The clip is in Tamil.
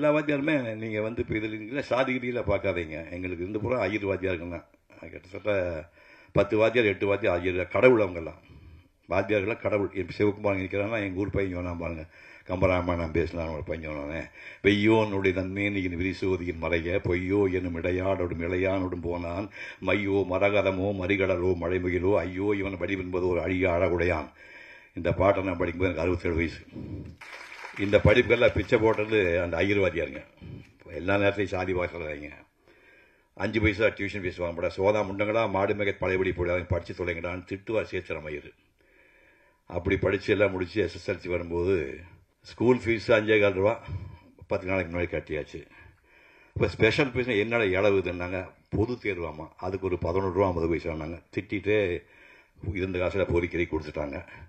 எல்லா வாத்தியாருமே நீங்கள் வந்து இப்போ இதில் இல்லை சாதி ரீதியில் பார்க்காதீங்க எங்களுக்கு இருந்து பூரா ஐயர் வாத்தியார்கள் தான் கிட்டத்தட்ட பத்து வாத்தியார் எட்டு வாத்தியார் ஐயர் கடவுள் அவங்கெல்லாம் வாத்தியார்கள்லாம் கடவுள் இப்போ சிவகுமார் இருக்கிறாங்கன்னா எங்கள் ஊர் பையன் வேணாம் பாருங்கள் கம்பராமா நான் பேசினான் ஒரு பையனானே வெய்யோனுடைய தன்மேனியின் விரிசோதியின் மறைய பொய்யோ என்னும் இடையாடோடும் இளையானோடும் போனான் மையோ மரகதமோ மறிகடலோ மழைமுகிலோ ஐயோ இவன் வடிவென்பது ஒரு அழிய அழகுடையான் இந்த பாட்டை நான் படிக்கும்போது எனக்கு அறுபத்தேழு வயசு இந்த படிப்புகள்லாம் பிச்சை போட்டது அந்த ஐயர்வாதியாருங்க எல்லா நேரத்தையும் சாதி பார்க்குறாங்க அஞ்சு பைசா டியூஷன் ஃபீஸ் வாங்கப்படா சோதா முண்டங்களா மாடு மேக பழையபடி போடாங்க படித்து தொலைங்கடான்னு திட்டுவார் சேர்த்துற ஐயர் அப்படி படித்து எல்லாம் முடித்து எஸ்எஸ்எல்சி வரும்போது ஸ்கூல் ஃபீஸ் அஞ்சே கால் ரூபா பத்து நாளைக்கு முன்னாடி கட்டியாச்சு இப்போ ஸ்பெஷல் ஃபீஸ் என்னால் ஏழவுதுன்னாங்க பொது தேர்வாமா அதுக்கு ஒரு பதினொன்று ரூபா ஐம்பது பைசான்னாங்க திட்டிகிட்டே இருந்த காசில் பொறிக்கிறி கொடுத்துட்டாங்க